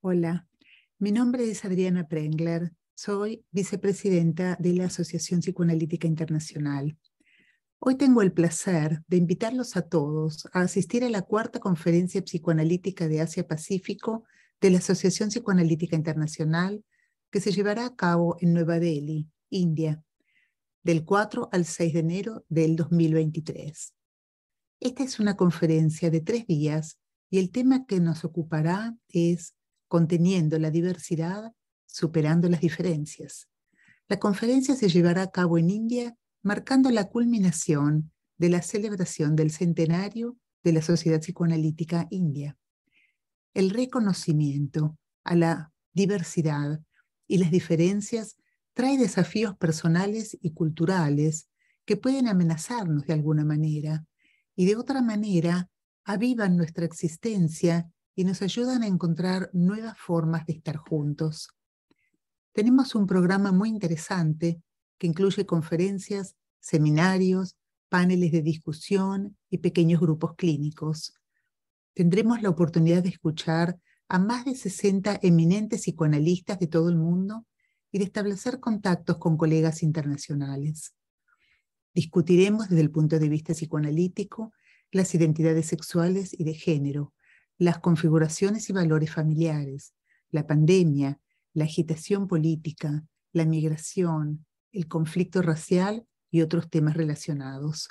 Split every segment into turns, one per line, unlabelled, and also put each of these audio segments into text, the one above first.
Hola, mi nombre es Adriana Prengler, soy vicepresidenta de la Asociación Psicoanalítica Internacional. Hoy tengo el placer de invitarlos a todos a asistir a la cuarta conferencia psicoanalítica de Asia-Pacífico de la Asociación Psicoanalítica Internacional que se llevará a cabo en Nueva Delhi, India, del 4 al 6 de enero del 2023. Esta es una conferencia de tres días y el tema que nos ocupará es conteniendo la diversidad, superando las diferencias. La conferencia se llevará a cabo en India, marcando la culminación de la celebración del centenario de la Sociedad Psicoanalítica India. El reconocimiento a la diversidad y las diferencias trae desafíos personales y culturales que pueden amenazarnos de alguna manera y de otra manera avivan nuestra existencia y nos ayudan a encontrar nuevas formas de estar juntos. Tenemos un programa muy interesante que incluye conferencias, seminarios, paneles de discusión y pequeños grupos clínicos. Tendremos la oportunidad de escuchar a más de 60 eminentes psicoanalistas de todo el mundo y de establecer contactos con colegas internacionales. Discutiremos desde el punto de vista psicoanalítico las identidades sexuales y de género, las configuraciones y valores familiares, la pandemia, la agitación política, la migración, el conflicto racial y otros temas relacionados.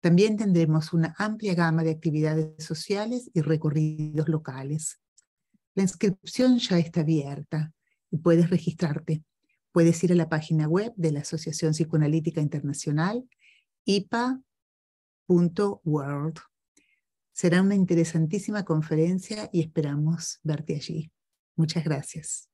También tendremos una amplia gama de actividades sociales y recorridos locales. La inscripción ya está abierta y puedes registrarte. Puedes ir a la página web de la Asociación Psicoanalítica Internacional, IPA.world. Será una interesantísima conferencia y esperamos verte allí. Muchas gracias.